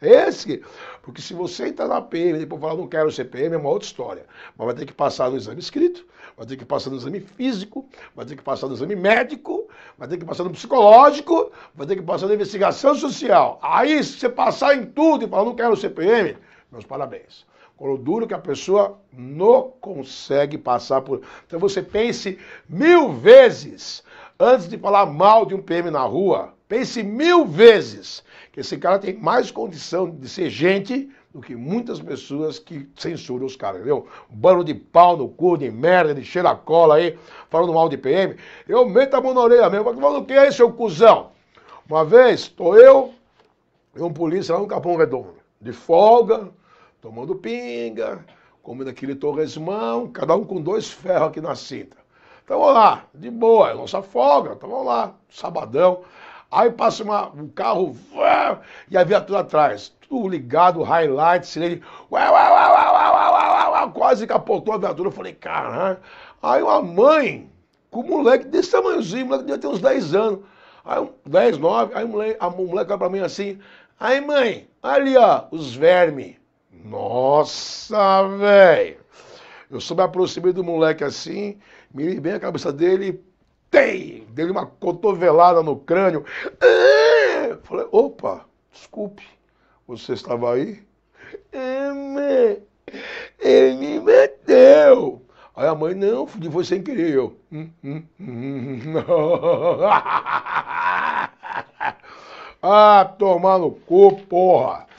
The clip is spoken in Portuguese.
Esse, porque se você entrar na PM e depois falar não quero ser PM, é uma outra história. Mas vai ter que passar no exame escrito, vai ter que passar no exame físico, vai ter que passar no exame médico, vai ter que passar no psicológico, vai ter que passar na investigação social. Aí, se você passar em tudo e falar não quero ser PM, meus parabéns. Colo duro que a pessoa não consegue passar por. Então você pense mil vezes Antes de falar mal de um PM na rua, pense mil vezes que esse cara tem mais condição de ser gente do que muitas pessoas que censuram os caras, entendeu? Bando de pau no cu, de merda, de cheira a cola aí, falando mal de PM. Eu meto a mão na orelha mesmo. Falando o que é, seu cuzão? Uma vez, estou eu e um polícia lá no Capão Redondo, de folga, tomando pinga, comendo aquele torresmão, cada um com dois ferros aqui na cinta. Tamo lá, de boa, nossa folga, tamo lá, sabadão. Aí passa uma, um carro e a viatura atrás, tudo ligado, highlight, sirene, ué, ué, ué, quase capotou a viatura. Eu falei, caralho. Aí uma mãe com um moleque desse tamanhozinho, o moleque devia ter uns 10 anos. Aí, 10, 9, aí o moleque, a moleque olha pra mim assim, aí mãe, ali ó, os vermes. Nossa, velho. Eu só me aproximei do moleque assim, me bem a cabeça dele, tem! Dei uma cotovelada no crânio. Falei, opa, desculpe, você estava aí? Ele, ele me meteu! Aí a mãe, não, filho, foi sem querer. Eu, hum, hum, hum, ah, tomar no cu, porra!